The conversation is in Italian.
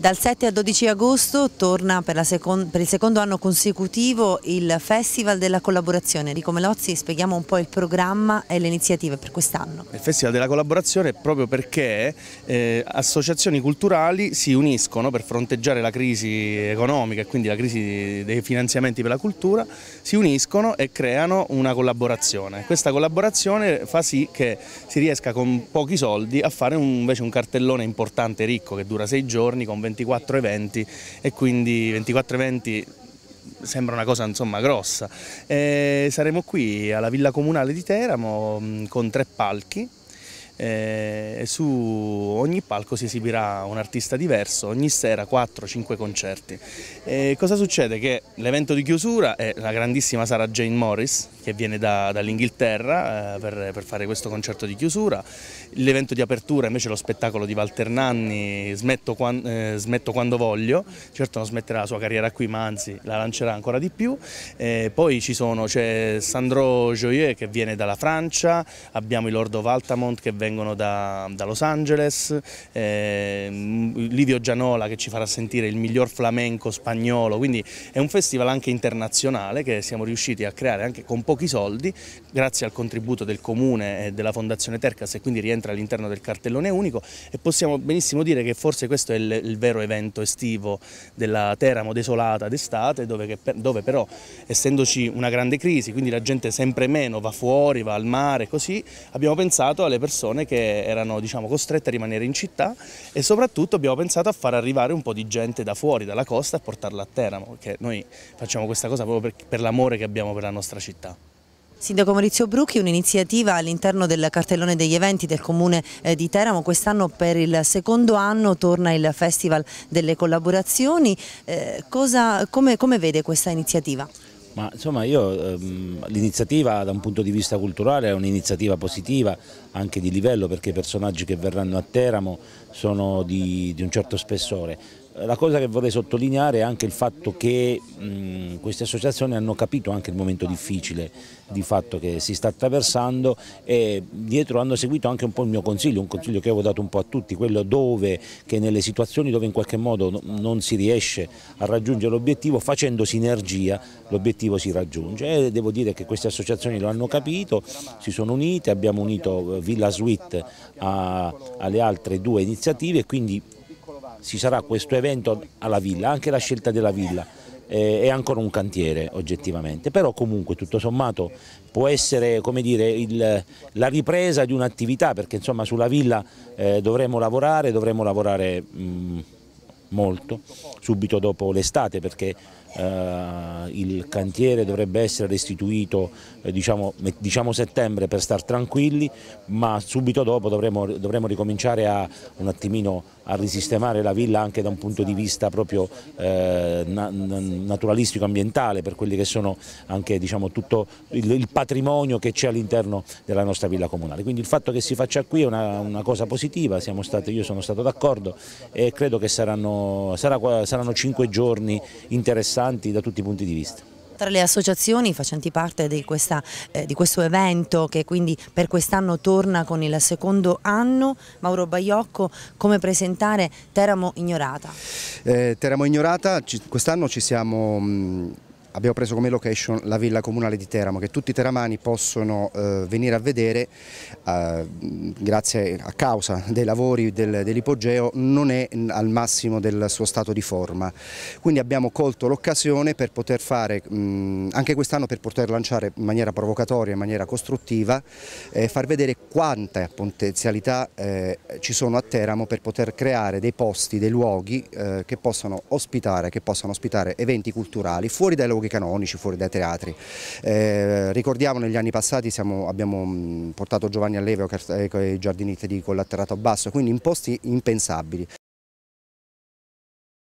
Dal 7 al 12 agosto torna per, per, il secondo anno consecutivo il Festival della Collaborazione. Enrico Melozzi, spieghiamo un po' il programma e le iniziative per quest'anno. Il Festival della Collaborazione è proprio perché eh, associazioni culturali si uniscono per fronteggiare la crisi economica e quindi la crisi dei finanziamenti per la cultura, si uniscono e creano una collaborazione. Questa collaborazione fa sì che si riesca con pochi soldi a fare un, invece un cartellone importante, ricco, che dura sei giorni, con 20 24 eventi e quindi 24 eventi sembra una cosa insomma grossa. Eh, saremo qui alla Villa Comunale di Teramo con tre palchi eh, e su ogni palco si esibirà un artista diverso, ogni sera 4-5 concerti. E cosa succede? Che l'evento di chiusura è la grandissima Sara Jane Morris che viene da, dall'Inghilterra eh, per, per, fare questo concerto di chiusura, l'evento di apertura invece è lo spettacolo di Walter Nanni, smetto, quan, eh, smetto, quando voglio, certo non smetterà la sua carriera qui ma anzi la lancerà ancora di più, e poi ci sono, c'è Sandro Joyeux che viene dalla Francia, abbiamo il Lordo Valtamont che vengono vengono da, da Los Angeles, eh, mm, Livio Gianola che ci farà sentire il miglior flamenco spagnolo, quindi è un festival anche internazionale che siamo riusciti a creare anche con pochi soldi, grazie al contributo del Comune e della Fondazione Tercas e quindi rientra all'interno del cartellone unico e possiamo benissimo dire che forse questo è il, il vero evento estivo della Teramo desolata d'estate dove, dove però essendoci una grande crisi, quindi la gente sempre meno va fuori, va al mare, così abbiamo pensato alle persone persone che erano diciamo, costrette a rimanere in città e soprattutto abbiamo pensato a far arrivare un po' di gente da fuori, dalla costa, e portarla a Teramo, perché noi facciamo questa cosa proprio per, per l'amore che abbiamo per la nostra città. Sindaco Maurizio Brucchi, un'iniziativa all'interno del cartellone degli eventi del comune eh, di Teramo, quest'anno per il secondo anno torna il Festival delle Collaborazioni, eh, cosa, come, come vede questa iniziativa? Ma insomma io ehm, l'iniziativa da un punto di vista culturale è un'iniziativa positiva anche di livello perché i personaggi che verranno a Teramo sono di, di un certo spessore. La cosa che vorrei sottolineare è anche il fatto che mh, queste associazioni hanno capito anche il momento difficile di fatto che si sta attraversando e dietro hanno seguito anche un po' il mio consiglio, un consiglio che avevo dato un po' a tutti, quello dove che nelle situazioni dove in qualche modo non si riesce a raggiungere l'obiettivo, facendo sinergia l'obiettivo si raggiunge e devo dire che queste associazioni lo hanno capito, si sono unite, abbiamo unito eh, Villa Suite a, alle altre due iniziative e quindi ci sarà questo evento alla villa, anche la scelta della villa eh, è ancora un cantiere oggettivamente, però comunque tutto sommato può essere dire, il, la ripresa di un'attività perché insomma sulla villa eh, dovremo lavorare, dovremo lavorare mh, mm, molto subito dopo l'estate perché eh, il cantiere dovrebbe essere restituito eh, diciamo, diciamo, settembre per star tranquilli, ma subito dopo dovremo, dovremo ricominciare a, un attimino a risistemare la villa anche da un punto di vista proprio eh, na naturalistico ambientale per quelli che sono anche diciamo, tutto il, il, patrimonio che c'è all'interno della nostra villa comunale. Quindi il fatto che si faccia qui è una, una cosa positiva, stati, io sono stato d'accordo e credo che saranno, sarà, saranno cinque giorni interessanti importanti da tutti i punti di vista. Tra le associazioni facenti parte di, questa, eh, di questo evento che quindi per quest'anno torna con il secondo anno, Mauro Baiocco, come presentare Teramo Ignorata? Eh, Teramo Ignorata, quest'anno ci siamo... Mh, mm, abbiamo preso come location la villa comunale di Teramo che tutti i teramani possono eh, venire a vedere eh, grazie a causa dei lavori del, dell'ipogeo non è al massimo del suo stato di forma quindi abbiamo colto l'occasione per poter fare mh, anche quest'anno per poter lanciare in maniera provocatoria in maniera costruttiva eh, far vedere quante potenzialità eh, ci sono a Teramo per poter creare dei posti dei luoghi eh, che possano ospitare che possano ospitare eventi culturali fuori dai luoghi fuori canonici, fuori dai teatri. Eh, ricordiamo negli anni passati siamo, abbiamo mm, portato Giovanni Allevio ai eh, giardini di Collaterrato a Basso, quindi in posti impensabili.